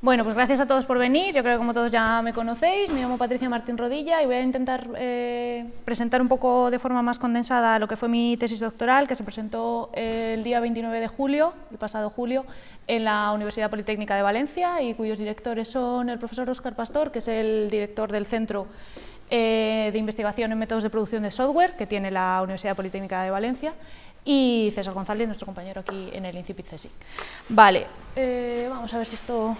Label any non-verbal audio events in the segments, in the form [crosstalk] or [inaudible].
Bueno, pues gracias a todos por venir. Yo creo que como todos ya me conocéis, me llamo Patricia Martín Rodilla y voy a intentar eh, presentar un poco de forma más condensada lo que fue mi tesis doctoral, que se presentó eh, el día 29 de julio, el pasado julio, en la Universidad Politécnica de Valencia y cuyos directores son el profesor Óscar Pastor, que es el director del Centro eh, de Investigación en Métodos de Producción de Software que tiene la Universidad Politécnica de Valencia y César González, nuestro compañero aquí en el Incipit CSIC. Vale, vamos a ver si esto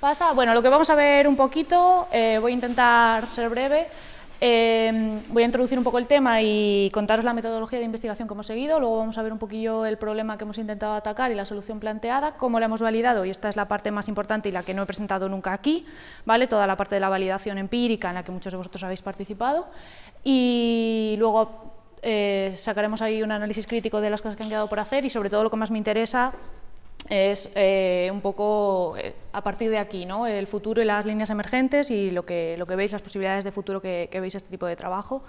pasa. Bueno, lo que vamos a ver un poquito, eh, voy a intentar ser breve. Em, voy a introducir un poco el tema y contaros la metodología de investigación que hemos seguido, luego vamos a ver un poquillo el problema que hemos intentado atacar y la solución planteada, cómo la hemos validado, y esta es la parte más importante y la que no he presentado nunca aquí, ¿vale? toda la parte de la validación empírica en la que muchos de vosotros habéis participado, y luego eh, sacaremos ahí un análisis crítico de las cosas que han quedado por hacer y sobre todo lo que más me interesa es eh, un poco eh, a partir de aquí, ¿no? el futuro y las líneas emergentes y lo que, lo que veis, las posibilidades de futuro que, veis este tipo de trabajo.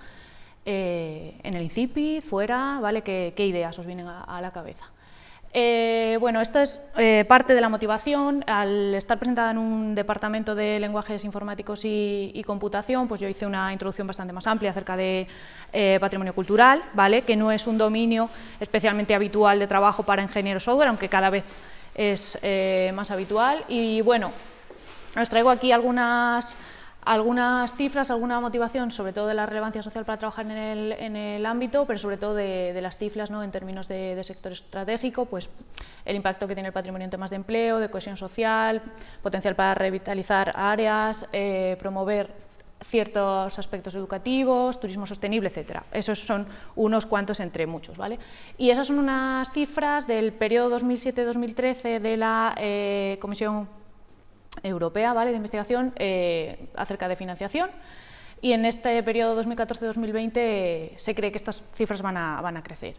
Eh, en el INCIPI, fuera, ¿vale? ¿Qué, ideas os vienen a, la cabeza? bueno, esta es parte de la motivación. Al estar presentada en un departamento de lenguajes informáticos y, computación, pues yo hice una introducción bastante más amplia acerca de patrimonio cultural, ¿vale? que no es un dominio especialmente habitual de trabajo para ingenieros software, aunque cada vez es eh, más habitual. Y bueno, os traigo aquí algunas, algunas cifras, alguna motivación, sobre todo de la relevancia social para trabajar en el, en el ámbito, pero sobre todo de, las cifras ¿no? en términos de, sector estratégico, pues el impacto que tiene el patrimonio en temas de empleo, de cohesión social, potencial para revitalizar áreas, eh, promover ciertos aspectos educativos, turismo sostenible, etcétera. Esos son unos cuantos entre muchos, ¿vale? Y esas son unas cifras del periodo 2007-2013 de la eh, Comisión Europea, ¿vale? De investigación eh, acerca de financiación. Y en este periodo 2014-2020 eh, se cree que estas cifras van a crecer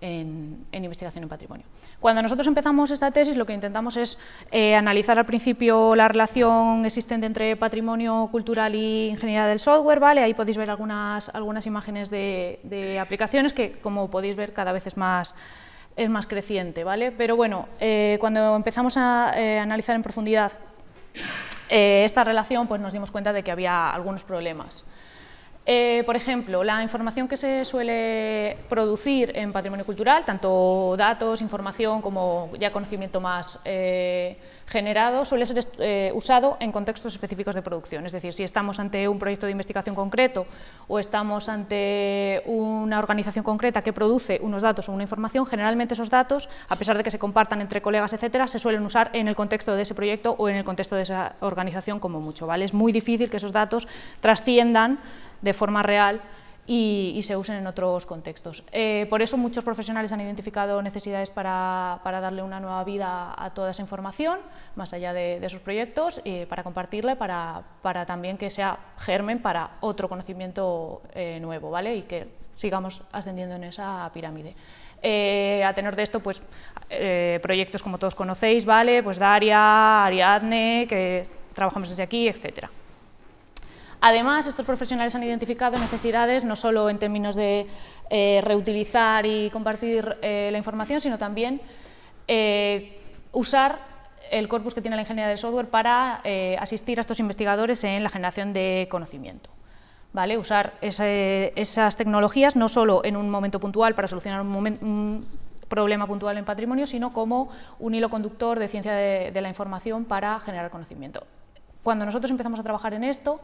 en, investigación en patrimonio. Cuando nosotros empezamos esta tesis, lo que intentamos es eh, analizar al principio la relación existente entre patrimonio cultural y ingeniería del software, ¿vale? Ahí podéis ver algunas, algunas imágenes de, aplicaciones que, como podéis ver, cada vez es más, es más creciente, ¿vale? Pero bueno, eh, cuando empezamos a eh, analizar en profundidad esta relación, pues nos dimos cuenta de que había algunos problemas. Eh, por ejemplo, la información que se suele producir en patrimonio cultural, tanto datos, información como ya conocimiento más eh, generado, suele ser eh, usado en contextos específicos de producción. Es decir, si estamos ante un proyecto de investigación concreto o estamos ante una organización concreta que produce unos datos o una información, generalmente esos datos, a pesar de que se compartan entre colegas, etcétera, se suelen usar en el contexto de ese proyecto o en el contexto de esa organización como mucho. ¿vale? Es muy difícil que esos datos trasciendan de forma real y, se usen en otros contextos. Eh, por eso muchos profesionales han identificado necesidades para, darle una nueva vida a toda esa información, más allá de, sus proyectos, para compartirla, para, también que sea germen para otro conocimiento eh, nuevo ¿vale? y que sigamos ascendiendo en esa pirámide. Eh, a tenor de esto, pues proyectos como todos conocéis, ¿vale? Pues Daria, Ariadne, que trabajamos desde aquí, etcétera. Además, estos profesionales han identificado necesidades no solo en términos de eh, reutilizar y compartir eh, la información, sino también eh, usar el corpus que tiene la ingeniería de software para asistir a estos investigadores en la generación de conocimiento. ¿Vale? Usar esas tecnologías no solo en un momento puntual para solucionar un, problema puntual en patrimonio, sino como un hilo conductor de ciencia de la información para generar conocimiento. Cuando nosotros empezamos a trabajar en esto,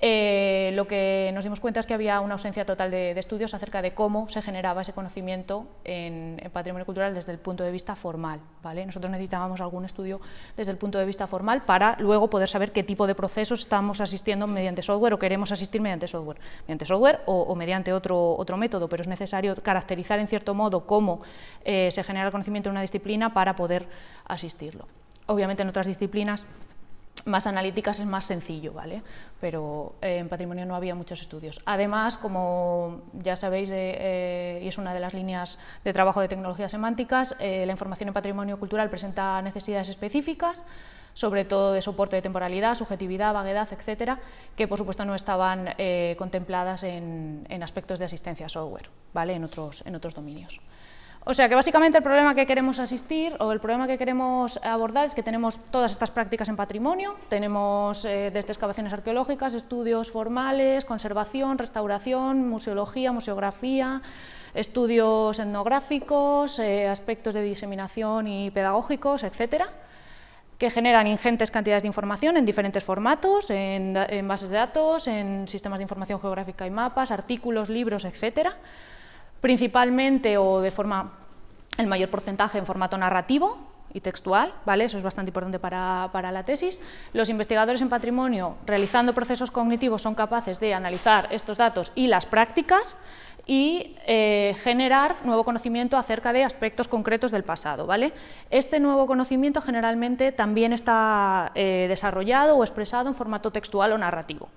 eh, lo que nos dimos cuenta es que había una ausencia total de, estudios acerca de cómo se generaba ese conocimiento en, patrimonio cultural desde el punto de vista formal. ¿vale? Nosotros necesitábamos algún estudio desde el punto de vista formal para luego poder saber qué tipo de procesos estamos asistiendo mediante software o queremos asistir mediante software, mediante software o, mediante otro, otro método, pero es necesario caracterizar en cierto modo cómo eh, se genera el conocimiento en una disciplina para poder asistirlo. Obviamente en otras disciplinas más analíticas es más sencillo, ¿vale? Pero eh, en patrimonio no había muchos estudios. Además, como ya sabéis, eh, eh, y es una de las líneas de trabajo de tecnologías semánticas, la información en patrimonio cultural presenta necesidades específicas, sobre todo de soporte de temporalidad, subjetividad, vaguedad, etcétera, que por supuesto no estaban contempladas en, aspectos de asistencia software, ¿vale? En otros, en otros dominios. O sea que básicamente el problema que queremos asistir o el problema que queremos abordar es que tenemos todas estas prácticas en patrimonio, tenemos eh, desde excavaciones arqueológicas, estudios formales, conservación, restauración, museología, museografía, estudios etnográficos, eh, aspectos de diseminación y pedagógicos, etcétera que generan ingentes cantidades de información en diferentes formatos, en bases de datos, en sistemas de información geográfica y mapas, artículos, libros, etcétera principalmente o de forma, el mayor porcentaje en formato narrativo y textual, ¿vale? eso es bastante importante para, la tesis. Los investigadores en patrimonio, realizando procesos cognitivos, son capaces de analizar estos datos y las prácticas, y eh, generar nuevo conocimiento acerca de aspectos concretos del pasado. ¿vale? Este nuevo conocimiento generalmente también está eh, desarrollado o expresado en formato textual o narrativo.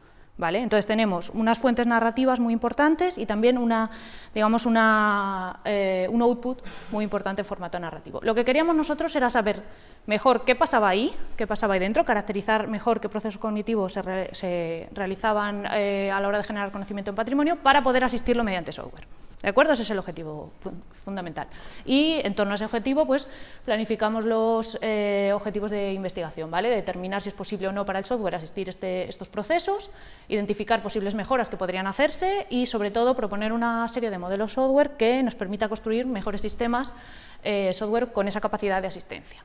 Entonces tenemos unas fuentes narrativas muy importantes y también una, digamos una, eh, un output muy importante en formato narrativo. Lo que queríamos nosotros era saber mejor qué pasaba ahí, qué pasaba ahí dentro, caracterizar mejor qué procesos cognitivos se, realizaban eh, a la hora de generar conocimiento en patrimonio para poder asistirlo mediante software. ¿De acuerdo? Ese es el objetivo fundamental. Y en torno a ese objetivo, pues planificamos los eh, objetivos de investigación, ¿vale? Determinar si es posible o no para el software asistir este, estos procesos, identificar posibles mejoras que podrían hacerse y, sobre todo, proponer una serie de modelos software que nos permita construir mejores sistemas eh, software con esa capacidad de asistencia.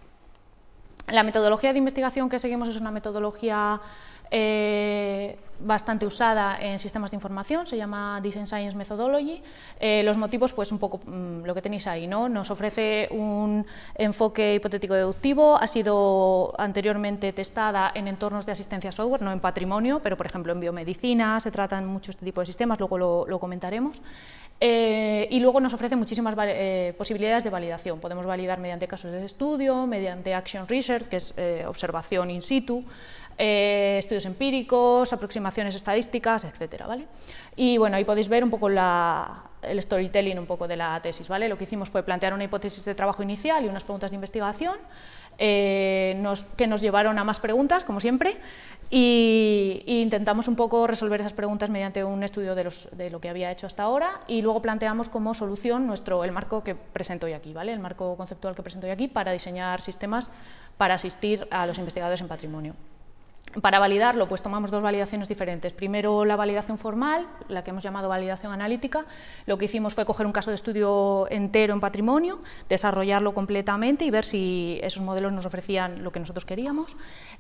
La metodología de investigación que seguimos es una metodología eh, bastante usada en sistemas de información, se llama Design Science Methodology. Eh, los motivos, pues un poco mm, lo que tenéis ahí, ¿no? Nos ofrece un enfoque hipotético deductivo, ha sido anteriormente testada en entornos de asistencia software, no en patrimonio, pero por ejemplo en biomedicina, se tratan muchos este tipo de sistemas, luego lo, comentaremos. Eh, y luego nos ofrece muchísimas posibilidades de validación. Podemos validar mediante casos de estudio, mediante action research, que es observación in situ, eh, estudios empíricos, aproximaciones estadísticas, etcétera, ¿vale? Y bueno, ahí podéis ver un poco el storytelling un poco de la tesis, ¿vale? Lo que hicimos fue plantear una hipótesis de trabajo inicial y unas preguntas de investigación eh, que nos llevaron a más preguntas, como siempre, y, intentamos un poco resolver esas preguntas mediante un estudio de, lo que había hecho hasta ahora y luego planteamos como solución nuestro, el marco que presento hoy aquí, ¿vale? el marco conceptual que presento hoy aquí para diseñar sistemas para asistir a los investigadores en patrimonio. Para validarlo, pues tomamos dos validaciones diferentes. Primero la validación formal, la que hemos llamado validación analítica. Lo que hicimos fue coger un caso de estudio entero en patrimonio, desarrollarlo completamente y ver si esos modelos nos ofrecían lo que nosotros queríamos.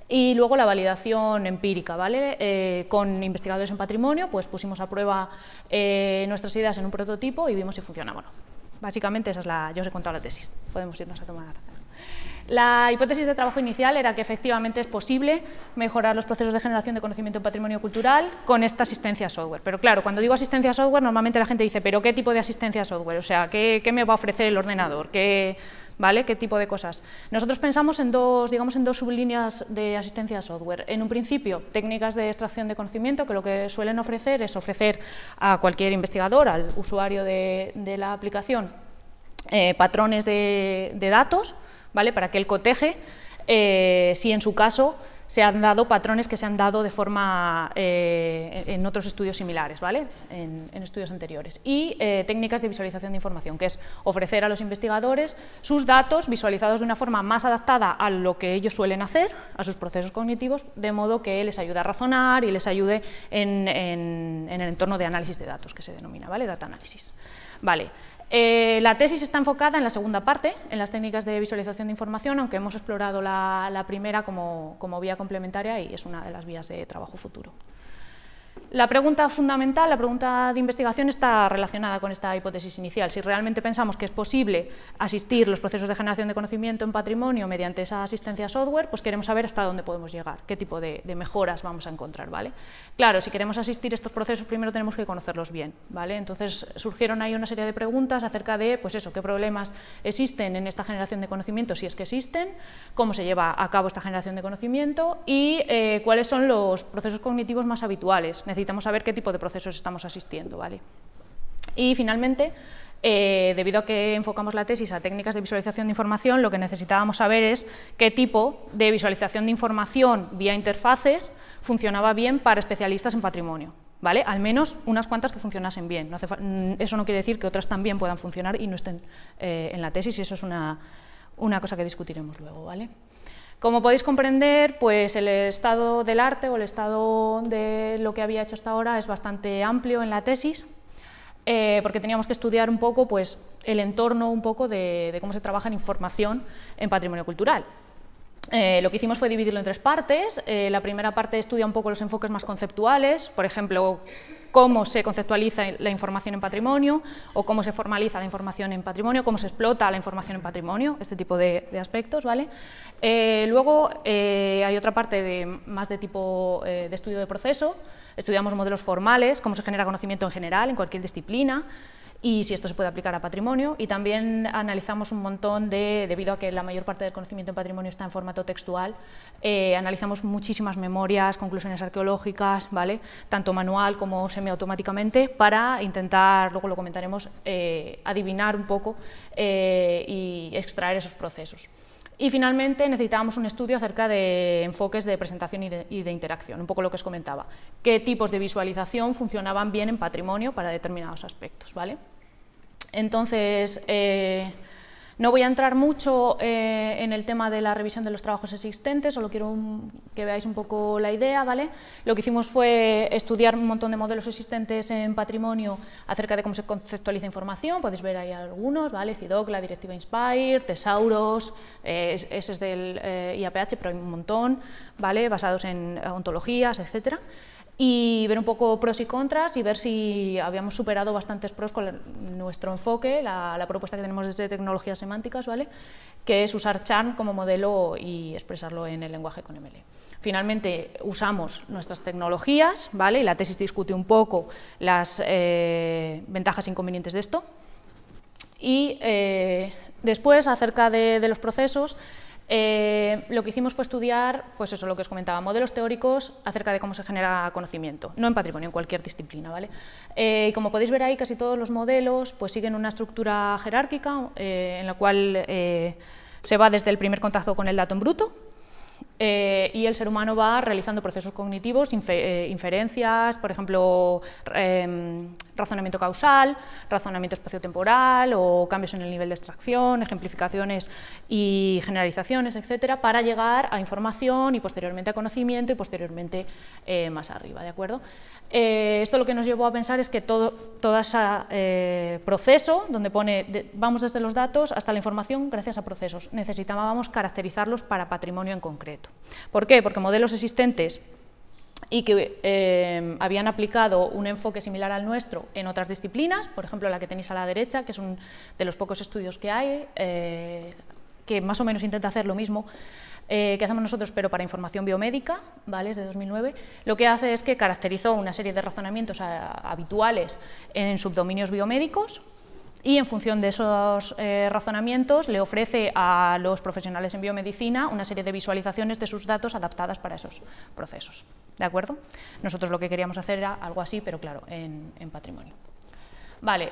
Y luego la validación empírica, ¿vale? Eh, con investigadores en patrimonio, pues pusimos a prueba eh, nuestras ideas en un prototipo y vimos si funcionaba o no. Básicamente esa es la, yo os he contado la tesis. Podemos irnos a tomar la la hipótesis de trabajo inicial era que efectivamente es posible mejorar los procesos de generación de conocimiento en patrimonio cultural con esta asistencia software. Pero claro, cuando digo asistencia a software, normalmente la gente dice, ¿pero qué tipo de asistencia software? O sea, ¿qué, me va a ofrecer el ordenador? ¿Qué, ¿Vale? ¿Qué tipo de cosas? Nosotros pensamos en dos, digamos, en dos sublíneas de asistencia a software. En un principio, técnicas de extracción de conocimiento, que lo que suelen ofrecer es ofrecer a cualquier investigador, al usuario de, la aplicación, eh, patrones de datos, para que él coteje eh, si en su caso se han dado patrones que se han dado de forma eh, en otros estudios similares, ¿vale? en, estudios anteriores. Y eh, técnicas de visualización de información, que es ofrecer a los investigadores sus datos visualizados de una forma más adaptada a lo que ellos suelen hacer, a sus procesos cognitivos, de modo que les ayude a razonar y les ayude en, el entorno de análisis de datos, que se denomina ¿vale? data análisis. Vale. Eh, la tesis está enfocada en la segunda parte, en las técnicas de visualización de información, aunque hemos explorado la, primera como vía complementaria y es una de las vías de trabajo futuro. La pregunta fundamental, la pregunta de investigación está relacionada con esta hipótesis inicial. Si realmente pensamos que es posible asistir los procesos de generación de conocimiento en patrimonio mediante esa asistencia software, pues queremos saber hasta dónde podemos llegar, qué tipo de, mejoras vamos a encontrar. ¿vale? Claro, si queremos asistir estos procesos, primero tenemos que conocerlos bien. ¿vale? Entonces surgieron ahí una serie de preguntas acerca de pues eso, qué problemas existen en esta generación de conocimiento, si es que existen, cómo se lleva a cabo esta generación de conocimiento y eh, cuáles son los procesos cognitivos más habituales necesitamos saber qué tipo de procesos estamos asistiendo. ¿vale? Y finalmente, eh, debido a que enfocamos la tesis a técnicas de visualización de información, lo que necesitábamos saber es qué tipo de visualización de información vía interfaces funcionaba bien para especialistas en patrimonio. ¿Vale? Al menos unas cuantas que funcionasen bien. Mm, eso no quiere decir que otras también puedan funcionar y no estén eh, en la tesis, y eso es una, una cosa que discutiremos luego. ¿vale? Como podéis comprender, pues el estado del arte o el estado de lo que había hecho hasta ahora es bastante amplio en la tesis, eh, porque teníamos que estudiar un poco pues, el entorno un poco de, cómo se trabaja en información en patrimonio cultural. Eh, lo que hicimos fue dividirlo en tres partes. Eh, la primera parte estudia un poco los enfoques más conceptuales, por ejemplo, cómo se conceptualiza la información en patrimonio o cómo se formaliza la información en patrimonio, cómo se explota la información en patrimonio, este tipo de, aspectos. ¿vale? Eh, luego eh, hay otra parte más de tipo eh, de estudio de proceso, estudiamos modelos formales, cómo se genera conocimiento en general en cualquier disciplina, y si esto se puede aplicar a patrimonio. Y también analizamos un montón de, debido a que la mayor parte del conocimiento en patrimonio está en formato textual, eh, analizamos muchísimas memorias, conclusiones arqueológicas, ¿vale? tanto manual como semiautomáticamente, para intentar, luego lo comentaremos, eh, adivinar un poco eh, y extraer esos procesos. Y finalmente necesitábamos un estudio acerca de enfoques de presentación y de, y de, interacción, un poco lo que os comentaba. ¿Qué tipos de visualización funcionaban bien en patrimonio para determinados aspectos? ¿vale? Entonces, eh, no voy a entrar mucho eh, en el tema de la revisión de los trabajos existentes, solo quiero que veáis un poco la idea. ¿vale? Lo que hicimos fue estudiar un montón de modelos existentes en patrimonio acerca de cómo se conceptualiza información, podéis ver ahí algunos, ¿vale? CIDOC, la Directiva Inspire, Tesauros, eh, ese es del IAPH, pero hay un montón, ¿vale? basados en ontologías, etcétera y ver un poco pros y contras y ver si habíamos superado bastantes pros con nuestro enfoque, la, propuesta que tenemos desde tecnologías semánticas, ¿vale? que es usar Chan como modelo y expresarlo en el lenguaje con ML. Finalmente, usamos nuestras tecnologías, ¿vale? y la tesis discute un poco las eh, ventajas e inconvenientes de esto. Y eh, después, acerca de los procesos, eh, lo que hicimos fue estudiar, pues eso, lo que os comentaba, modelos teóricos acerca de cómo se genera conocimiento, no en patrimonio, en cualquier disciplina, ¿vale? Eh, como podéis ver ahí, casi todos los modelos pues siguen una estructura jerárquica eh, en la cual se va desde el primer contacto con el dato en bruto y el ser humano va realizando procesos cognitivos, inferencias, por ejemplo, razonamiento causal, razonamiento espaciotemporal o cambios en el nivel de extracción, ejemplificaciones y generalizaciones, etcétera, para llegar a información y posteriormente a conocimiento y posteriormente eh, más arriba, ¿de acuerdo? Eh, esto lo que nos llevó a pensar es que todo, todo ese eh, proceso, donde pone vamos desde los datos hasta la información gracias a procesos, necesitábamos caracterizarlos para patrimonio en concreto. ¿Por qué? Porque modelos existentes y que em, habían aplicado un enfoque similar al nuestro en otras disciplinas, por ejemplo la que tenéis a la derecha, que es un de los pocos estudios que hay, eh, que más o menos intenta hacer lo mismo eh, que hacemos nosotros, pero para información biomédica, ¿vale? es de 2009, lo que hace es que caracterizó una serie de razonamientos habituales en subdominios biomédicos, y en función de esos eh, razonamientos le ofrece a los profesionales en biomedicina una serie de visualizaciones de sus datos adaptadas para esos procesos. ¿De acuerdo? Nosotros lo que queríamos hacer era algo así, pero claro, en, patrimonio. Vale,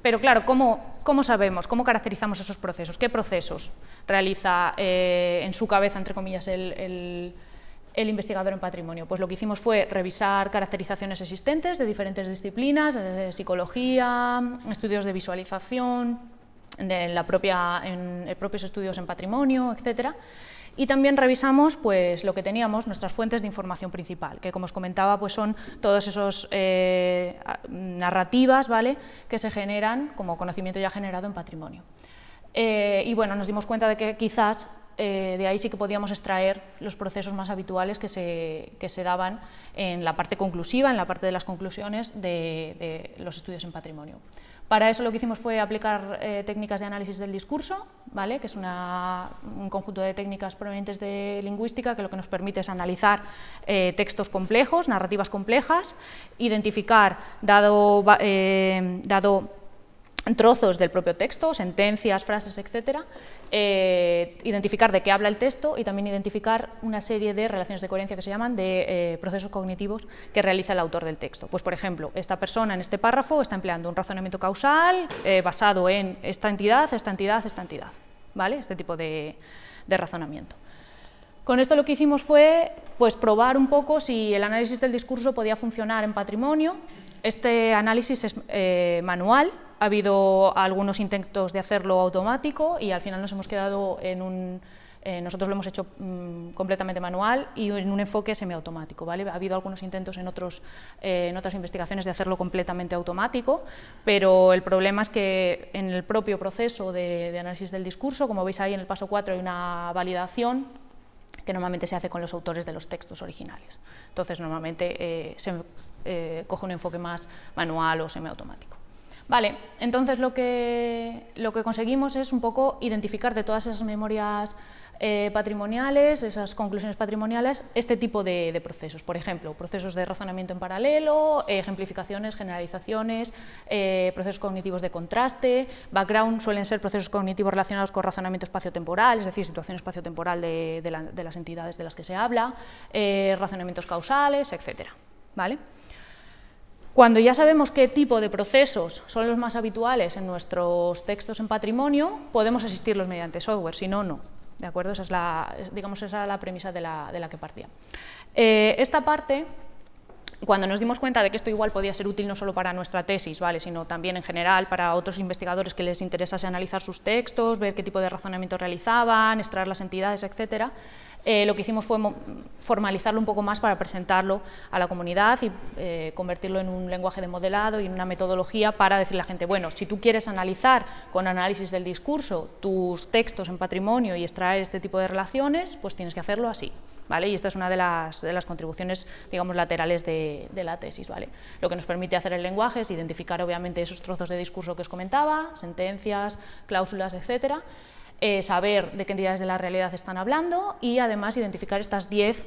pero claro, ¿cómo, sabemos? ¿Cómo caracterizamos esos procesos? ¿Qué procesos realiza eh, en su cabeza, entre comillas, el el investigador en patrimonio. Pues lo que hicimos fue revisar caracterizaciones existentes de diferentes disciplinas, de eh, psicología, estudios de visualización, de la propia, en, eh, propios estudios en patrimonio, etcétera. Y también revisamos pues, lo que teníamos, nuestras fuentes de información principal, que como os comentaba pues, son todas esas eh, narrativas ¿vale? que se generan como conocimiento ya generado en patrimonio. y bueno, nos dimos cuenta de que quizás eh, de ahí sí que podíamos extraer los procesos más habituales que se, daban en la parte conclusiva, en la parte de las conclusiones de, los estudios en patrimonio. Para eso lo que hicimos fue aplicar eh, técnicas de análisis del discurso, ¿vale? que es un conjunto de técnicas provenientes de lingüística que lo que nos permite es analizar eh, textos complejos, narrativas complejas, identificar, dado, dado trozos del propio texto, sentencias, frases, etcétera, eh, identificar de qué habla el texto y también identificar una serie de relaciones de coherencia que se llaman de eh, procesos cognitivos que realiza el autor del texto. Pues, por ejemplo, esta persona en este párrafo está empleando un razonamiento causal eh, basado en esta entidad, esta entidad, esta entidad, ¿vale? Este tipo de, de razonamiento. Con esto lo que hicimos fue pues, probar un poco si el análisis del discurso podía funcionar en patrimonio, este análisis es eh, manual, ha habido algunos intentos de hacerlo automático y al final nos hemos quedado en un... Eh, nosotros lo hemos hecho mm, completamente manual y en un enfoque semiautomático. ¿vale? Ha habido algunos intentos en, otros, eh, otras investigaciones de hacerlo completamente automático, pero el problema es que en el propio proceso de, de análisis del discurso, como veis ahí en el paso 4, hay una validación que normalmente se hace con los autores de los textos originales. Entonces, normalmente eh, se eh, coge un enfoque más manual o semiautomático. Vale, entonces lo que, lo que conseguimos es un poco identificar de todas esas memorias eh, patrimoniales, esas conclusiones patrimoniales, este tipo de, procesos, por ejemplo, procesos de razonamiento en paralelo, ejemplificaciones, generalizaciones, eh, procesos cognitivos de contraste, background suelen ser procesos cognitivos relacionados con razonamiento espaciotemporal, es decir, situación espaciotemporal de, de, las entidades de las que se habla, eh, razonamientos causales, etc. ¿Vale? Cuando ya sabemos qué tipo de procesos son los más habituales en nuestros textos en patrimonio, podemos asistirlos mediante software, si no, no. ¿De acuerdo? Esa es la, digamos, la premisa de la, que partía. Eh, esta parte cuando nos dimos cuenta de que esto igual podía ser útil no solo para nuestra tesis, ¿vale? sino también en general para otros investigadores que les interesase analizar sus textos, ver qué tipo de razonamiento realizaban, extraer las entidades, etcétera, eh, lo que hicimos fue formalizarlo un poco más para presentarlo a la comunidad y eh, convertirlo en un lenguaje de modelado y en una metodología para decirle a la gente, bueno, si tú quieres analizar con análisis del discurso tus textos en patrimonio y extraer este tipo de relaciones, pues tienes que hacerlo así. ¿Vale? Y esta es una de las, de las contribuciones, digamos, laterales de, de, la tesis, ¿vale? Lo que nos permite hacer el lenguaje es identificar, obviamente, esos trozos de discurso que os comentaba, sentencias, cláusulas, etcétera, eh, saber de qué entidades de la realidad están hablando y además identificar estas 10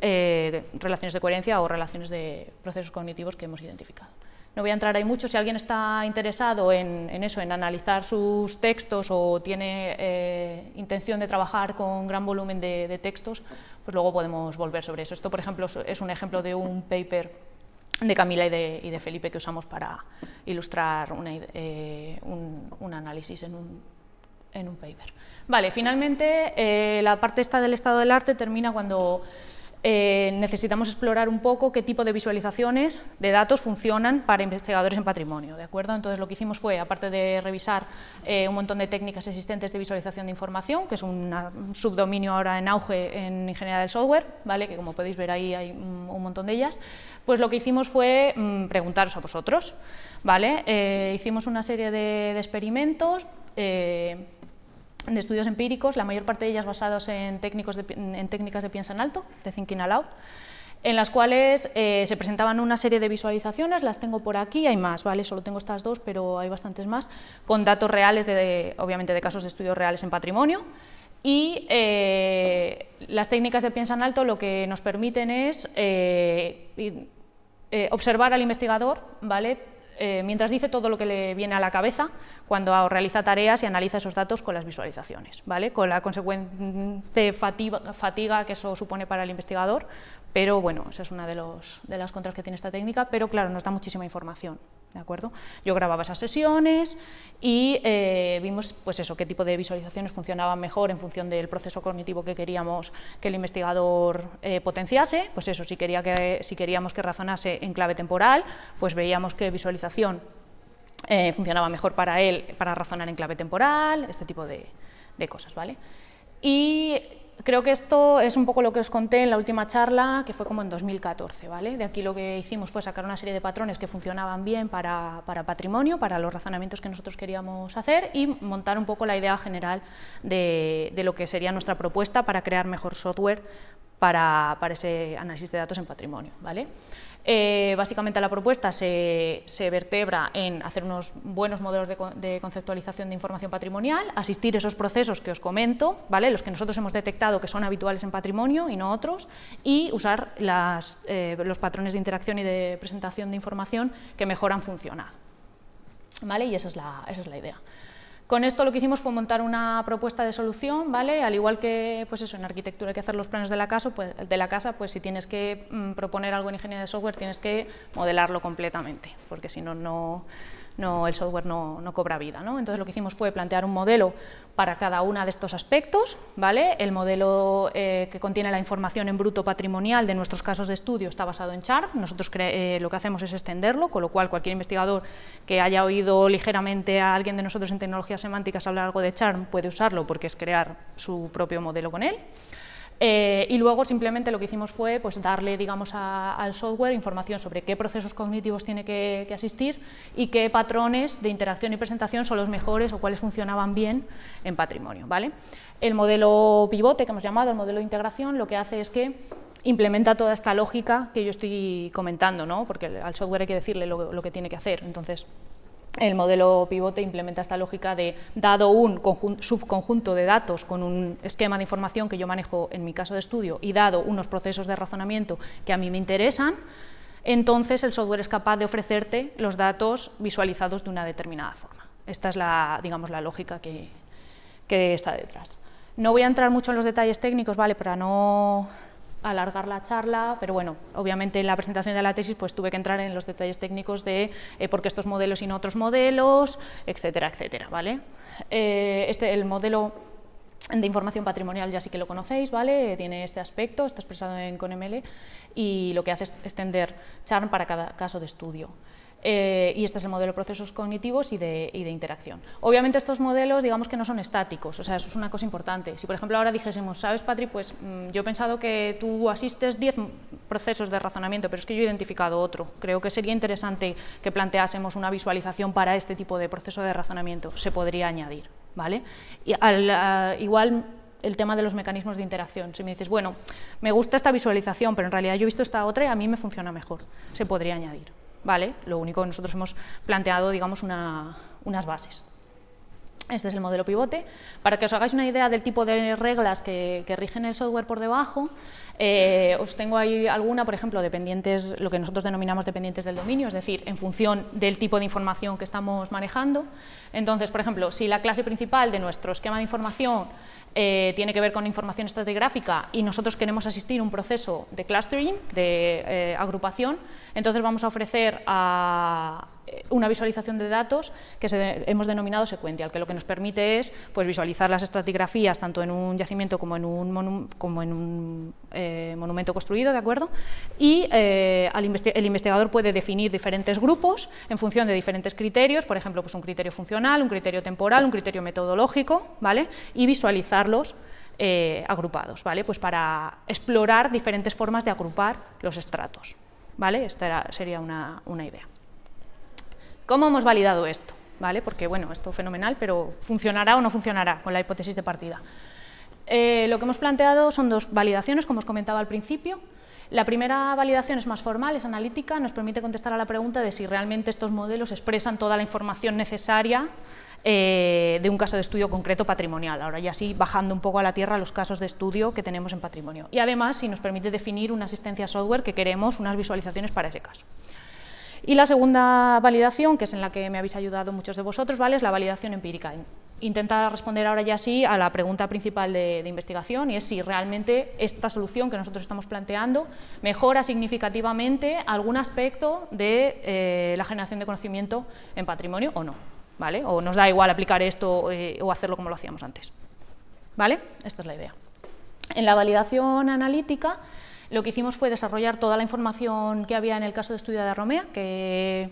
eh, relaciones de coherencia o relaciones de procesos cognitivos que hemos identificado. No voy a entrar ahí mucho, si alguien está interesado en, eso, en analizar sus textos o tiene eh, intención de trabajar con gran volumen de, textos, pues luego podemos volver sobre eso. Esto, por ejemplo, es un ejemplo de un paper de Camila y de, Felipe que usamos para ilustrar un, análisis en un, en un paper. Vale, finalmente eh, la parte esta del estado del arte termina cuando eh, necesitamos explorar un poco qué tipo de visualizaciones de datos funcionan para investigadores en patrimonio, ¿de acuerdo? Entonces lo que hicimos fue, aparte de revisar eh, un montón de técnicas existentes de visualización de información, que es un subdominio ahora en auge en ingeniería del software, ¿vale? Que como podéis ver ahí hay un, montón de ellas, pues lo que hicimos fue mm, preguntaros a vosotros, ¿vale? hicimos una serie de experimentos, de estudios empíricos, la mayor parte de ellas basadas en, técnicas de piensa en alto, de thinking aloud, en las cuales eh, se presentaban una serie de visualizaciones, las tengo por aquí, hay más, ¿vale? Solo tengo estas dos, pero hay bastantes más, con datos reales, de, obviamente de casos de estudios reales en patrimonio, y eh, las técnicas de piensa en alto lo que nos permiten es eh, observar al investigador, ¿vale? Eh, mientras dice todo lo que le viene a la cabeza cuando realiza tareas y analiza esos datos con las visualizaciones, ¿vale? con la consecuente fatiga, que eso supone para el investigador, pero bueno, esa es una de, de las contras que tiene esta técnica, pero claro, nos da muchísima información acuerdo? Yo grababa esas sesiones y eh, vimos pues eso, qué tipo de visualizaciones funcionaban mejor en función del proceso cognitivo que queríamos que el investigador eh, potenciase. Pues eso, si, quería que, si queríamos que razonase en clave temporal, pues veíamos qué visualización eh, funcionaba mejor para él para razonar en clave temporal, este tipo de, cosas. ¿vale? Y creo que esto es un poco lo que os conté en la última charla, que fue como en 2014, ¿vale? De aquí lo que hicimos fue sacar una serie de patrones que funcionaban bien para, patrimonio, para los razonamientos que nosotros queríamos hacer y montar un poco la idea general de, lo que sería nuestra propuesta para crear mejor software para, ese análisis de datos en patrimonio, ¿vale? Eh, básicamente la propuesta se, vertebra en hacer unos buenos modelos de, conceptualización de información patrimonial, asistir esos procesos que os comento, ¿vale? los que nosotros hemos detectado que son habituales en patrimonio y no otros, y usar eh, los patrones de interacción y de presentación de información que mejor han funcionado. ¿Vale? Y esa es la, esa es la idea. Con esto lo que hicimos fue montar una propuesta de solución, ¿vale? Al igual que pues eso, en arquitectura hay que hacer los planes de la casa, pues, de la casa, pues si tienes que mm, proponer algo en ingeniería de software tienes que modelarlo completamente, porque si no, no, no, el software no, cobra vida. ¿no? Entonces lo que hicimos fue plantear un modelo para cada uno de estos aspectos, ¿vale? el modelo eh, que contiene la información en bruto patrimonial de nuestros casos de estudio está basado en Charm. nosotros eh, lo que hacemos es extenderlo, con lo cual cualquier investigador que haya oído ligeramente a alguien de nosotros en tecnologías semánticas hablar algo de Charm puede usarlo porque es crear su propio modelo con él. Eh, y luego simplemente lo que hicimos fue pues, darle digamos, al software información sobre qué procesos cognitivos tiene que, asistir y qué patrones de interacción y presentación son los mejores o cuáles funcionaban bien en patrimonio. ¿vale? El modelo pivote que hemos llamado, el modelo de integración, lo que hace es que implementa toda esta lógica que yo estoy comentando, ¿no? porque al software hay que decirle lo, lo que tiene que hacer. Entonces, el modelo pivote implementa esta lógica de, dado un subconjunto de datos con un esquema de información que yo manejo en mi caso de estudio y dado unos procesos de razonamiento que a mí me interesan, entonces el software es capaz de ofrecerte los datos visualizados de una determinada forma. Esta es la, digamos, la lógica que, que está detrás. No voy a entrar mucho en los detalles técnicos, ¿vale? Para no alargar la charla, pero bueno, obviamente en la presentación de la tesis pues tuve que entrar en los detalles técnicos de eh, por qué estos modelos y no otros modelos, etcétera, etcétera, ¿vale? Eh, este, el modelo de información patrimonial ya sí que lo conocéis, ¿vale? Tiene este aspecto, está expresado en ConML y lo que hace es extender CHARM para cada caso de estudio. Eh, y este es el modelo de procesos cognitivos y de, interacción. Obviamente estos modelos digamos que no son estáticos, o sea, eso es una cosa importante. Si por ejemplo ahora dijésemos, sabes Patri, pues mm, yo he pensado que tú asistes 10 procesos de razonamiento, pero es que yo he identificado otro. Creo que sería interesante que planteásemos una visualización para este tipo de proceso de razonamiento, se podría añadir. ¿vale? al, ah, igual el tema de los mecanismos de interacción. Si me dices, bueno, me gusta esta visualización, pero en realidad yo he visto esta otra y a mí me funciona mejor, se podría añadir. Lo único que nosotros hemos planteado, digamos, unas bases. Este es el modelo pivote. Para que os hagáis una idea del tipo de reglas que rigen el software por debajo, eh, os tengo ahí alguna, por ejemplo, dependientes, lo que nosotros denominamos dependientes del dominio, es decir, en función del tipo de información que estamos manejando. Entonces, por ejemplo, si la clase principal de nuestro esquema de información eh, tiene que ver con información estratigráfica y nosotros queremos asistir a un proceso de clustering, de eh, agrupación, entonces vamos a ofrecer a, una visualización de datos que hemos denominado secuencial, que lo que nos permite es pues, visualizar las estratigrafías tanto en un yacimiento como en un, como en un eh, monumento construido, ¿de acuerdo? Y eh, el investigador puede definir diferentes grupos en función de diferentes criterios, por ejemplo, pues un criterio funcional, un criterio temporal, un criterio metodológico, ¿vale? Y visualizarlos eh, agrupados, ¿vale? Pues para explorar diferentes formas de agrupar los estratos, ¿vale? Esta sería una, una idea. ¿Cómo hemos validado esto? ¿Vale? Porque, bueno, esto es fenomenal, pero ¿funcionará o no funcionará con la hipótesis de partida? Eh, lo que hemos planteado son dos validaciones, como os comentaba al principio. La primera validación es más formal, es analítica, nos permite contestar a la pregunta de si realmente estos modelos expresan toda la información necesaria eh, de un caso de estudio concreto patrimonial. Ahora ya sí, bajando un poco a la tierra los casos de estudio que tenemos en patrimonio. Y además, si nos permite definir una asistencia software que queremos, unas visualizaciones para ese caso. Y la segunda validación, que es en la que me habéis ayudado muchos de vosotros, ¿vale? es la validación empírica. Intentar responder ahora ya sí a la pregunta principal de, investigación y es si realmente esta solución que nosotros estamos planteando mejora significativamente algún aspecto de eh, la generación de conocimiento en patrimonio o no. ¿vale? O nos da igual aplicar esto eh, o hacerlo como lo hacíamos antes. ¿Vale? Esta es la idea. En la validación analítica lo que hicimos fue desarrollar toda la información que había en el caso de estudio de Romea, que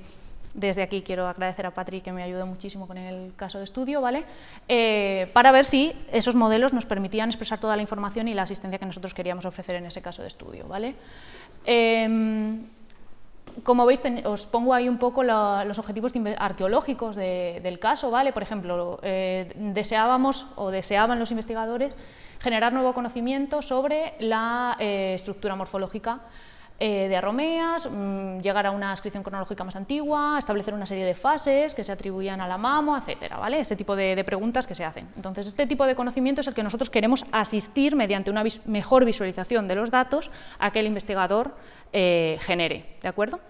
desde aquí quiero agradecer a Patrick que me ayudó muchísimo con el caso de estudio, ¿vale? Eh, para ver si esos modelos nos permitían expresar toda la información y la asistencia que nosotros queríamos ofrecer en ese caso de estudio, ¿vale? Em, como veis, os pongo ahí un poco los objetivos arqueológicos del caso, ¿vale? Por ejemplo, eh, deseábamos o deseaban los investigadores generar nuevo conocimiento sobre la eh, estructura morfológica eh, de arromeas, mm, llegar a una inscripción cronológica más antigua, establecer una serie de fases que se atribuían a la mamo, etcétera, ¿vale? Ese tipo de, preguntas que se hacen. Entonces, este tipo de conocimiento es el que nosotros queremos asistir mediante una mejor visualización de los datos a que el investigador eh, genere, ¿de acuerdo?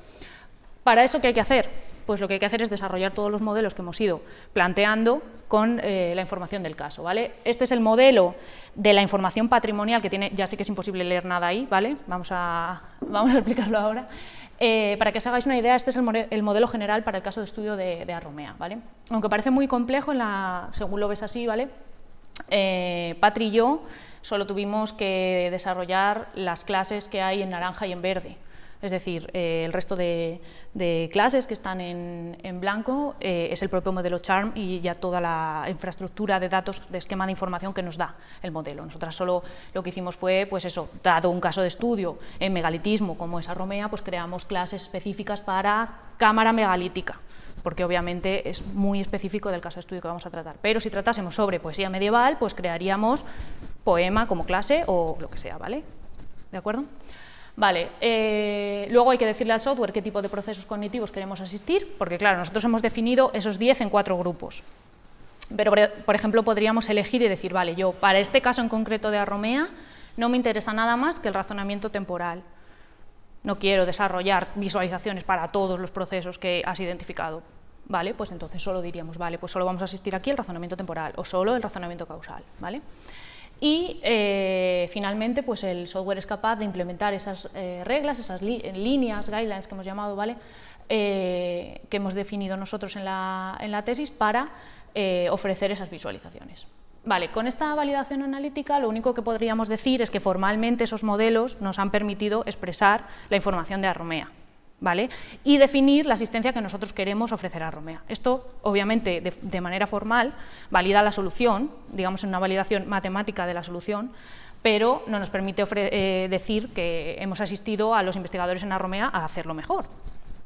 Para eso, ¿qué hay que hacer? pues lo que hay que hacer es desarrollar todos los modelos que hemos ido planteando con eh, la información del caso. ¿vale? Este es el modelo de la información patrimonial que tiene, ya sé que es imposible leer nada ahí, ¿vale? vamos, a, [laughs] vamos a explicarlo ahora. Eh, para que os hagáis una idea, este es el, modelo general para el caso de estudio de, Arromea. ¿vale? Aunque parece muy complejo, la, según lo ves así, ¿vale? Eh, Patri y yo solo tuvimos que desarrollar las clases que hay en naranja y en verde, es decir, eh, el resto de, clases que están en, blanco eh, es el propio modelo CHARM y ya toda la infraestructura de datos, de esquema de información que nos da el modelo. Nosotras solo lo que hicimos fue, pues eso, dado un caso de estudio en megalitismo como esa Romea, pues creamos clases específicas para cámara megalítica porque obviamente es muy específico del caso de estudio que vamos a tratar. Pero si tratásemos sobre poesía medieval, pues crearíamos poema como clase o lo que sea, ¿vale? ¿De acuerdo? Vale, eh, luego hay que decirle al software qué tipo de procesos cognitivos queremos asistir, porque claro, nosotros hemos definido esos 10 en cuatro grupos. Pero, por ejemplo, podríamos elegir y decir, vale, yo para este caso en concreto de Arromea no me interesa nada más que el razonamiento temporal. No quiero desarrollar visualizaciones para todos los procesos que has identificado. ¿vale? Pues entonces solo diríamos, vale, pues solo vamos a asistir aquí el razonamiento temporal o solo el razonamiento causal, ¿vale? Y eh, finalmente, pues el software es capaz de implementar esas eh, reglas, esas líneas, guidelines que hemos llamado, ¿vale? Eh, que hemos definido nosotros en la, en la tesis para ofrecer esas visualizaciones. Vale, con esta validación analítica lo único que podríamos decir es que formalmente esos modelos nos han permitido expresar la información de Arromea, y definir la asistencia que nosotros queremos ofrecer a Romea. Esto, obviamente, de, manera formal, valida la solución, digamos una validación matemática de la solución, pero no nos permite eh, decir que hemos asistido a los investigadores en Romea a hacerlo mejor.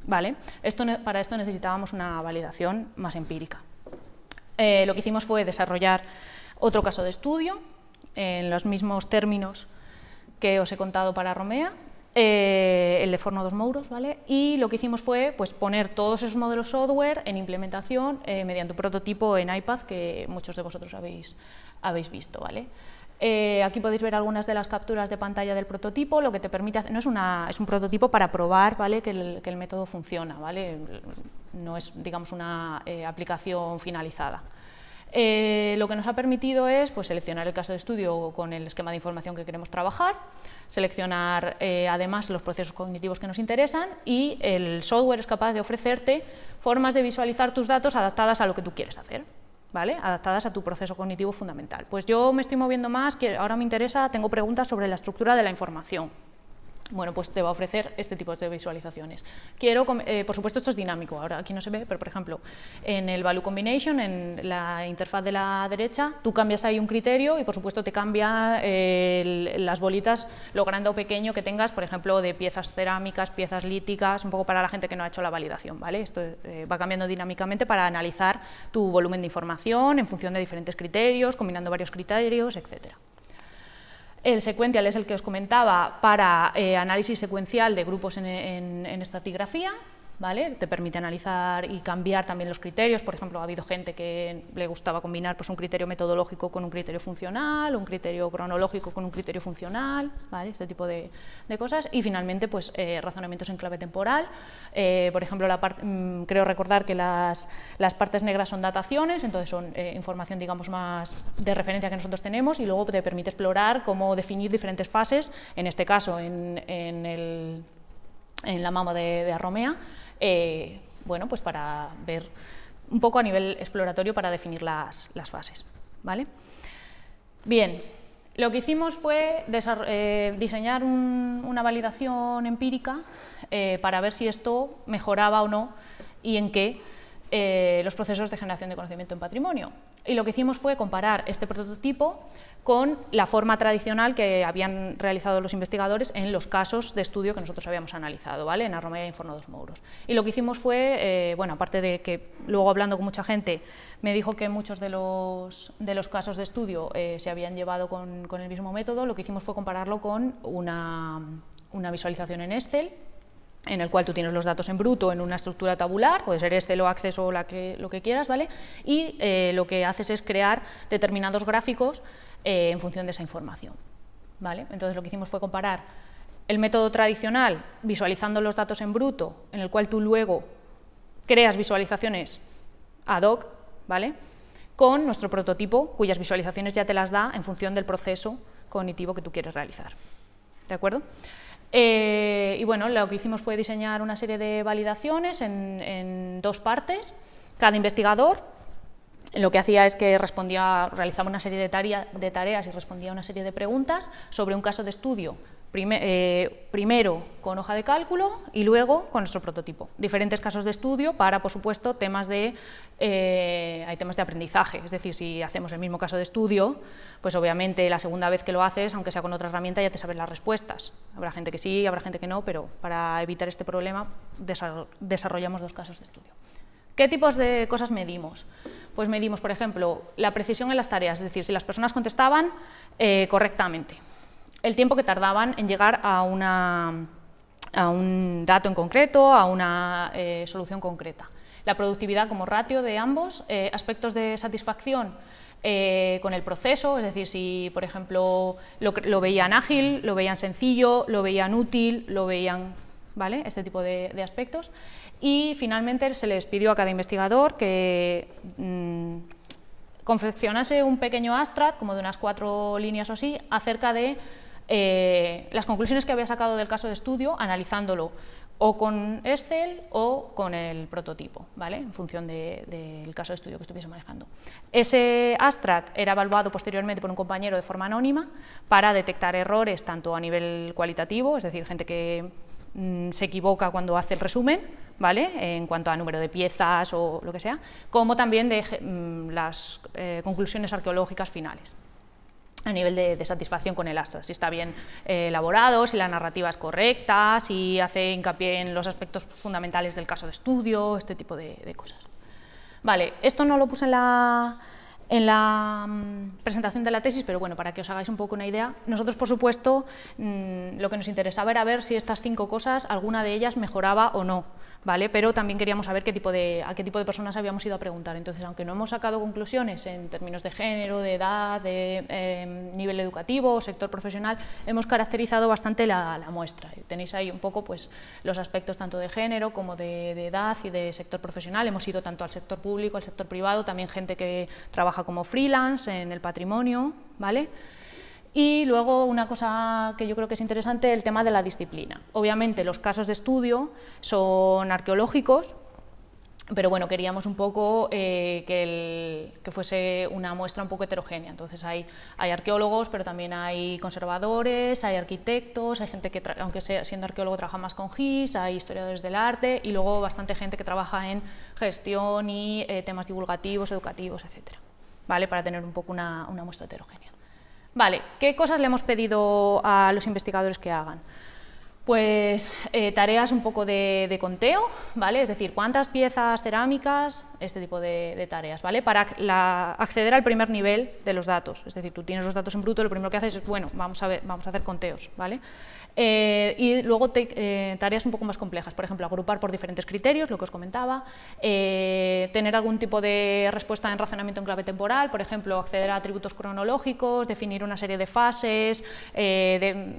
¿Vale? para esto necesitábamos una validación más empírica. Eh, lo que hicimos fue desarrollar otro caso de estudio en los mismos términos que os he contado para Romea, eh, el de Forno dos Mouros, ¿vale? Y lo que hicimos fue pues, poner todos esos modelos software en implementación eh, mediante un prototipo en iPad que muchos de vosotros habéis, habéis visto, ¿vale? Eh, aquí podéis ver algunas de las capturas de pantalla del prototipo, lo que te permite hacer, no es, una, es un prototipo para probar ¿vale? que, el, que el método funciona, ¿vale? no es digamos, una aplicación finalizada. Eh, lo que nos ha permitido es pues, seleccionar el caso de estudio con el esquema de información que queremos trabajar, seleccionar eh, además los procesos cognitivos que nos interesan y el software es capaz de ofrecerte formas de visualizar tus datos adaptadas a lo que tú quieres hacer. ¿Vale? adaptadas a tu proceso cognitivo fundamental. Pues yo me estoy moviendo más, que ahora me interesa, tengo preguntas sobre la estructura de la información, bueno, pues te va a ofrecer este tipo de visualizaciones. Quiero, eh, por supuesto, esto es dinámico, ahora aquí no se ve, pero por ejemplo, en el value combination, en la interfaz de la derecha, tú cambias ahí un criterio y por supuesto te cambia eh, las bolitas, lo grande o pequeño que tengas, por ejemplo, de piezas cerámicas, piezas líticas, un poco para la gente que no ha hecho la validación, ¿vale? Esto eh, va cambiando dinámicamente para analizar tu volumen de información en función de diferentes criterios, combinando varios criterios, etcétera. El secuencial es el que os comentaba para eh, análisis secuencial de grupos en, en estratigrafía, te permite analizar y cambiar también los criterios, por ejemplo, ha habido gente que le gustaba combinar pues, un criterio metodológico con un criterio funcional, un criterio cronológico con un criterio funcional, Este tipo de, cosas. Y finalmente, pues eh, razonamientos en clave temporal, eh, por ejemplo, la mm, creo recordar que las, partes negras son dataciones, entonces son eh, información, digamos, más de referencia que nosotros tenemos y luego te permite explorar cómo definir diferentes fases, en este caso, en el en la mama de, Arromea, eh, bueno, pues para ver un poco a nivel exploratorio para definir las, fases. ¿vale? Bien, lo que hicimos fue eh, diseñar una validación empírica eh, para ver si esto mejoraba o no y en qué los procesos de generación de conocimiento en patrimonio y lo que hicimos fue comparar este prototipo con la forma tradicional que habían realizado los investigadores en los casos de estudio que nosotros habíamos analizado, ¿vale? en Arromea y Forno dos Mouros. Y lo que hicimos fue, eh, bueno, aparte de que luego hablando con mucha gente me dijo que muchos de los, de los casos de estudio eh, se habían llevado con, con, el mismo método, lo que hicimos fue compararlo con una, una visualización en Excel en el cual tú tienes los datos en bruto en una estructura tabular, puede ser este o Access o que, lo que quieras, ¿vale? Y eh, lo que haces es crear determinados gráficos eh, en función de esa información, ¿vale? Entonces lo que hicimos fue comparar el método tradicional visualizando los datos en bruto, en el cual tú luego creas visualizaciones ad hoc, ¿vale? Con nuestro prototipo, cuyas visualizaciones ya te las da en función del proceso cognitivo que tú quieres realizar. ¿De acuerdo? Eh, y bueno, lo que hicimos fue diseñar una serie de validaciones en, dos partes. Cada investigador lo que hacía es que respondía, realizaba una serie de, de tareas y respondía a una serie de preguntas sobre un caso de estudio eh, primero con hoja de cálculo y luego con nuestro prototipo. Diferentes casos de estudio para, por supuesto, temas de, eh, hay temas de aprendizaje, es decir, si hacemos el mismo caso de estudio, pues obviamente la segunda vez que lo haces, aunque sea con otra herramienta, ya te sabes las respuestas. Habrá gente que sí, habrá gente que no, pero para evitar este problema desarrollamos dos casos de estudio. ¿Qué tipos de cosas medimos? Pues medimos, por ejemplo, la precisión en las tareas, es decir, si las personas contestaban eh, correctamente el tiempo que tardaban en llegar a, una, a un dato en concreto, a una eh, solución concreta. La productividad como ratio de ambos, eh, aspectos de satisfacción eh, con el proceso, es decir, si por ejemplo lo, veían ágil, lo veían sencillo, lo veían útil, lo veían, ¿vale? Este tipo de, aspectos. Y finalmente se les pidió a cada investigador que mm, confeccionase un pequeño abstract, como de unas cuatro líneas o así, acerca de eh, las conclusiones que había sacado del caso de estudio analizándolo o con Excel o con el prototipo, ¿vale? en función del caso de estudio que estuviese manejando. Ese ASTRAT era evaluado posteriormente por un compañero de forma anónima para detectar errores tanto a nivel cualitativo, es decir, gente que mm, se equivoca cuando hace el resumen, ¿vale? en cuanto a número de piezas o lo que sea, como también de mm, las eh, conclusiones arqueológicas finales a nivel de, satisfacción con el astro, si está bien eh, elaborado, si la narrativa es correcta, si hace hincapié en los aspectos fundamentales del caso de estudio, este tipo de, cosas. Vale, esto no lo puse en la, mm, presentación de la tesis, pero bueno, para que os hagáis un poco una idea, nosotros por supuesto mm, lo que nos interesaba era ver si estas cinco cosas, alguna de ellas mejoraba o no. ¿vale? Pero también queríamos saber qué tipo de, a qué tipo de personas habíamos ido a preguntar. Entonces, aunque no hemos sacado conclusiones en términos de género, de edad, de em, nivel educativo, sector profesional, hemos caracterizado bastante la, muestra. Tenéis ahí un poco pues, los aspectos tanto de género como de, de edad y de sector profesional. Hemos ido tanto al sector público, al sector privado, también gente que trabaja como freelance, en el patrimonio, ¿vale? Y luego una cosa que yo creo que es interesante, el tema de la disciplina. Obviamente los casos de estudio son arqueológicos, pero bueno, queríamos un poco eh, que, fuese una muestra un poco heterogénea. Entonces hay, hay, arqueólogos, pero también hay conservadores, hay arquitectos, hay gente que, aunque sea, siendo arqueólogo, trabaja más con GIS, hay historiadores del arte y luego bastante gente que trabaja en gestión y eh, temas divulgativos, educativos, etc. ¿vale? Para tener un poco una, una muestra heterogénea. Vale, ¿qué cosas le hemos pedido a los investigadores que hagan? Pues eh, tareas un poco de, conteo, ¿vale? Es decir, cuántas piezas cerámicas, este tipo de, tareas, ¿vale? Para acceder al primer nivel de los datos. Es decir, tú tienes los datos en bruto, lo primero que haces es, bueno, vamos a, ver, vamos a hacer conteos, ¿vale? Eh, y luego eh, tareas un poco más complejas, por ejemplo, agrupar por diferentes criterios, lo que os comentaba, tener algún tipo de respuesta en razonamiento en clave temporal, por ejemplo, acceder a atributos cronológicos, definir una serie de fases,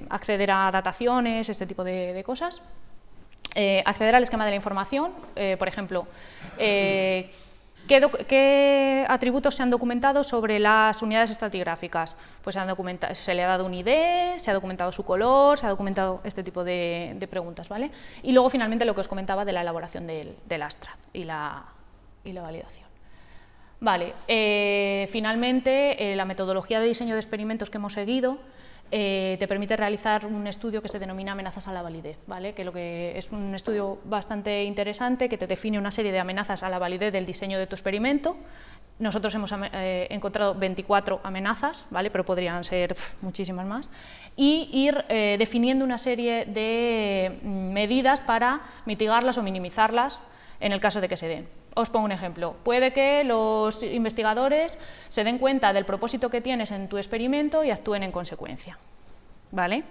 acceder a dataciones, este tipo de, cosas. Eh, acceder al esquema de la información, eh, por ejemplo, eh, ¿qué, atributos se han documentado sobre las unidades estratigráficas? Pues se, le ha dado un ID, se ha documentado su color, se ha documentado este tipo de, preguntas. ¿vale? Y luego, finalmente, lo que os comentaba de la elaboración del, del Astra y la, y la validación. Vale, finalmente, la metodología de diseño de experimentos que hemos seguido eh, te permite realizar un estudio que se denomina amenazas a la validez, ¿vale? que, es un estudio bastante interesante que te define una serie de amenazas a la validez del diseño de tu experimento. Nosotros hemos eh, encontrado 24 amenazas, ¿vale? pero podrían ser muchísimas más, y ir eh, definiendo una serie de mm, medidas para mitigarlas o minimizarlas en el caso de que se den. Os pongo un ejemplo. Puede que los investigadores se den cuenta del propósito que tienes en tu experimento y actúen en consecuencia. ¿Vale?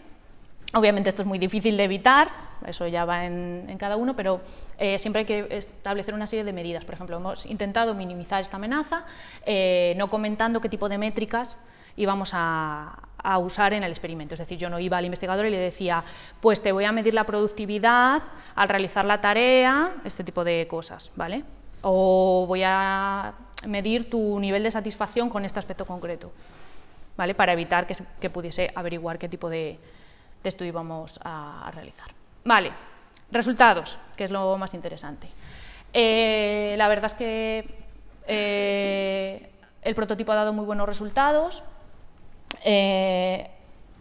Obviamente esto es muy difícil de evitar, eso ya va en, cada uno, pero eh, siempre hay que establecer una serie de medidas. Por ejemplo, hemos intentado minimizar esta amenaza, eh, no comentando qué tipo de métricas íbamos a, a usar en el experimento. Es decir, yo no iba al investigador y le decía, pues te voy a medir la productividad al realizar la tarea, este tipo de cosas, ¿vale? o voy a medir tu nivel de satisfacción con este aspecto concreto, ¿vale? para evitar que, pudiese averiguar qué tipo de, estudio íbamos a, realizar. Vale, resultados, que es lo más interesante. Eh, la verdad es que eh, el prototipo ha dado muy buenos resultados. Eh,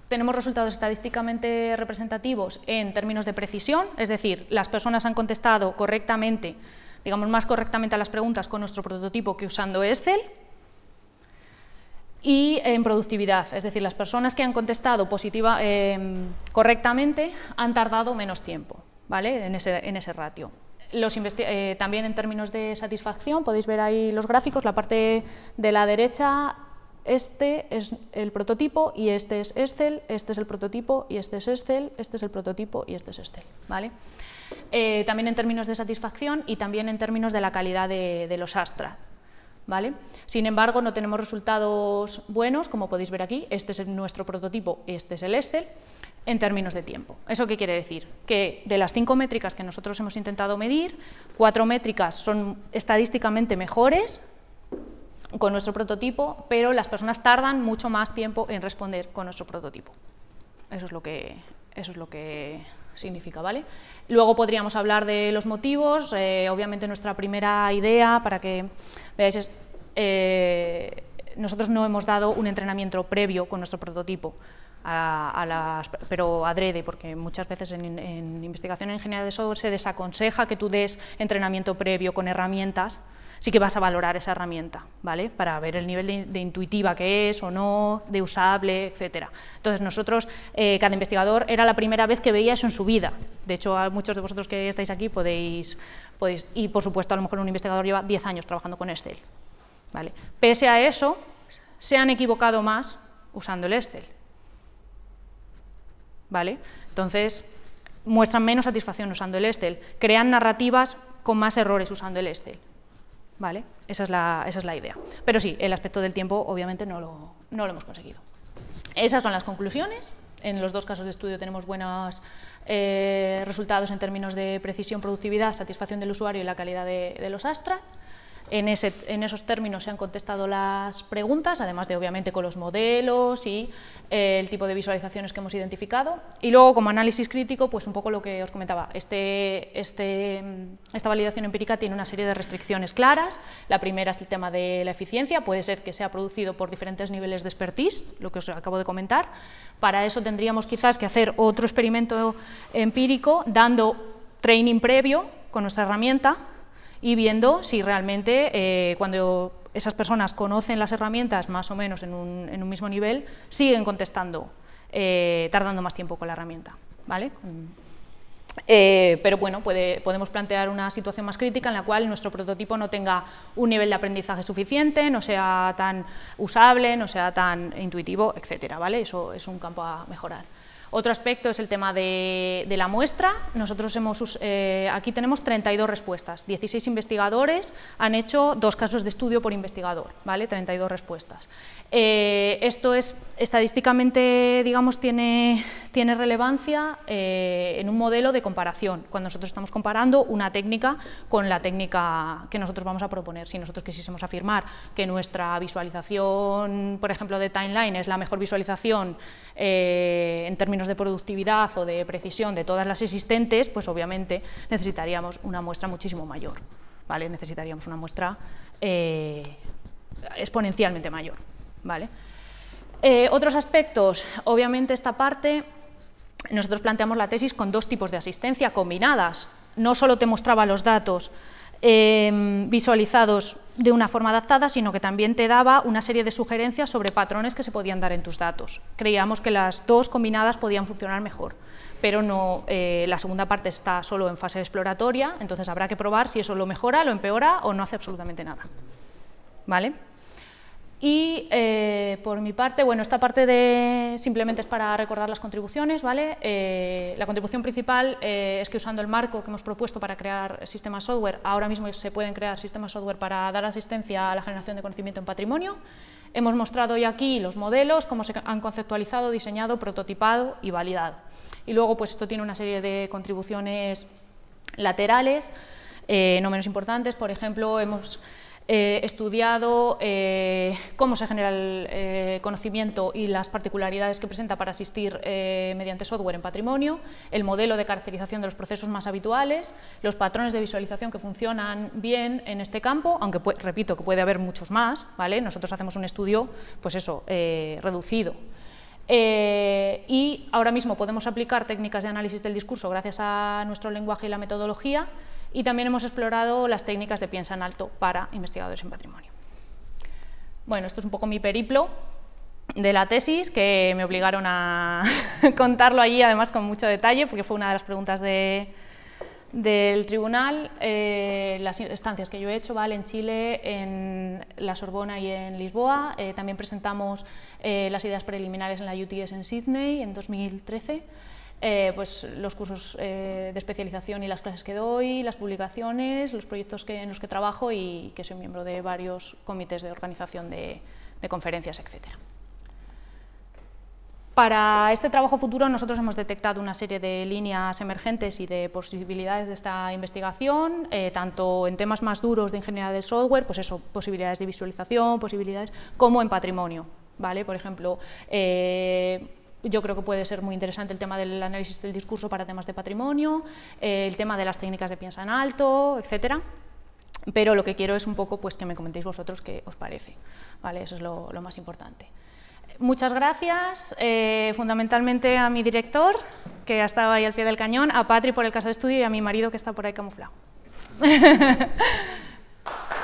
tenemos resultados estadísticamente representativos en términos de precisión, es decir, las personas han contestado correctamente digamos, más correctamente a las preguntas con nuestro prototipo que usando Excel. Y en productividad, es decir, las personas que han contestado positiva, eh, correctamente han tardado menos tiempo ¿vale? en, ese, ratio. Eh, también en términos de satisfacción, podéis ver ahí los gráficos, la parte de la derecha, este es el prototipo y este es Excel, este es el prototipo y este es Excel, este es el prototipo y este es Excel. ¿vale? Eh, también en términos de satisfacción y también en términos de la calidad de, los Astra. ¿Vale? Sin embargo, no tenemos resultados buenos, como podéis ver aquí, este es nuestro prototipo, este es el Excel, en términos de tiempo. ¿Eso qué quiere decir? Que de las cinco métricas que nosotros hemos intentado medir, cuatro métricas son estadísticamente mejores con nuestro prototipo, pero las personas tardan mucho más tiempo en responder con nuestro prototipo. Eso es lo que, eso es lo que significa, ¿vale? Luego podríamos hablar de los motivos, eh, obviamente nuestra primera idea, para que veáis, es, eh, nosotros no hemos dado un entrenamiento previo con nuestro prototipo, a, las, pero adrede, porque muchas veces en, en investigación en ingeniería de software se desaconseja que tú des entrenamiento previo con herramientas sí que vas a valorar esa herramienta, ¿vale? Para ver el nivel de, intuitiva que es o no, de usable, etcétera. Entonces nosotros, eh, cada investigador, era la primera vez que veía eso en su vida. De hecho, a muchos de vosotros que estáis aquí podéis, podéis y por supuesto, a lo mejor un investigador lleva 10 años trabajando con Excel, ¿vale? Pese a eso, se han equivocado más usando el Excel, ¿vale? Entonces, muestran menos satisfacción usando el Excel, crean narrativas con más errores usando el Excel. Esa es, la, idea. Pero sí, el aspecto del tiempo obviamente no lo, hemos conseguido. Esas son las conclusiones. En los dos casos de estudio tenemos buenos eh, resultados en términos de precisión, productividad, satisfacción del usuario y la calidad de, de los astra. En, esos términos se han contestado las preguntas, además de obviamente con los modelos y eh, el tipo de visualizaciones que hemos identificado. Y luego como análisis crítico, pues un poco lo que os comentaba, este, este, esta validación empírica tiene una serie de restricciones claras. La primera es el tema de la eficiencia, puede ser que sea producido por diferentes niveles de expertise, lo que os acabo de comentar. Para eso tendríamos quizás que hacer otro experimento empírico dando training previo con nuestra herramienta y viendo si realmente eh, cuando esas personas conocen las herramientas más o menos en un, en un mismo nivel, siguen contestando, eh, tardando más tiempo con la herramienta. ¿vale? Eh, pero bueno, puede, podemos plantear una situación más crítica en la cual nuestro prototipo no tenga un nivel de aprendizaje suficiente, no sea tan usable, no sea tan intuitivo, etcétera, ¿vale? Eso es un campo a mejorar. Otro aspecto es el tema de, la muestra. Nosotros hemos, eh, aquí tenemos 32 respuestas. 16 investigadores han hecho dos casos de estudio por investigador, ¿vale? 32 respuestas. Eh, esto es estadísticamente, digamos, tiene, tiene relevancia eh, en un modelo de comparación, cuando nosotros estamos comparando una técnica con la técnica que nosotros vamos a proponer. Si nosotros quisiésemos afirmar que nuestra visualización, por ejemplo, de timeline es la mejor visualización eh, en términos de productividad o de precisión de todas las existentes, pues obviamente necesitaríamos una muestra muchísimo mayor, ¿vale? Necesitaríamos una muestra eh, exponencialmente mayor, ¿vale? Eh, otros aspectos, obviamente esta parte, nosotros planteamos la tesis con dos tipos de asistencia combinadas, no solo te mostraba los datos, Em, visualizados de una forma adaptada, sino que también te daba una serie de sugerencias sobre patrones que se podían dar en tus datos. Creíamos que las dos combinadas podían funcionar mejor, pero no, eh, la segunda parte está solo en fase exploratoria, entonces habrá que probar si eso lo mejora, lo empeora o no hace absolutamente nada. ¿Vale? Y eh, por mi parte, bueno, esta parte de simplemente es para recordar las contribuciones. ¿vale? Eh, la contribución principal eh, es que usando el marco que hemos propuesto para crear sistemas software, ahora mismo se pueden crear sistemas software para dar asistencia a la generación de conocimiento en patrimonio. Hemos mostrado hoy aquí los modelos, cómo se han conceptualizado, diseñado, prototipado y validado. Y luego pues esto tiene una serie de contribuciones laterales, eh, no menos importantes. Por ejemplo, hemos eh, estudiado eh, cómo se genera el eh, conocimiento y las particularidades que presenta para asistir mediante software en patrimonio, el modelo de caracterización de los procesos más habituales, los patrones de visualización que funcionan bien en este campo, aunque repito que puede haber muchos más, ¿vale? nosotros hacemos un estudio pues eso, reducido. y ahora mismo podemos aplicar técnicas de análisis del discurso gracias a nuestro lenguaje y la metodología y también hemos explorado las técnicas de piensa en alto para investigadores en patrimonio. Bueno, esto es un poco mi periplo de la tesis, que me obligaron a [laughs] contarlo allí, además con mucho detalle, porque fue una de las preguntas del tribunal. Eh, las estancias que yo he hecho, ¿vale? En Chile, en la Sorbona y en Lisboa. Eh, también presentamos eh, las ideas preliminares en la UTS en Sydney en 2013. Eh, pues los cursos eh, de especialización y las clases que doy, las publicaciones, los proyectos en los que trabajo y que soy miembro de varios comités de organización de, conferencias, etc. Para este trabajo futuro nosotros hemos detectado una serie de líneas emergentes y de posibilidades de esta investigación, eh, tanto en temas más duros de ingeniería del software, pues eso, posibilidades de visualización, posibilidades, como en patrimonio, ¿vale? Por ejemplo, yo creo que puede ser muy interesante el tema del análisis del discurso para temas de patrimonio, eh, el tema de las técnicas de piensa en alto, etcétera. Pero lo que quiero es un poco pues, que me comentéis vosotros qué os parece. ¿vale? Eso es lo, más importante. Muchas gracias, eh, fundamentalmente a mi director, que ha estado ahí al pie del cañón, a Patri por el caso de estudio y a mi marido que está por ahí camuflado. [laughs]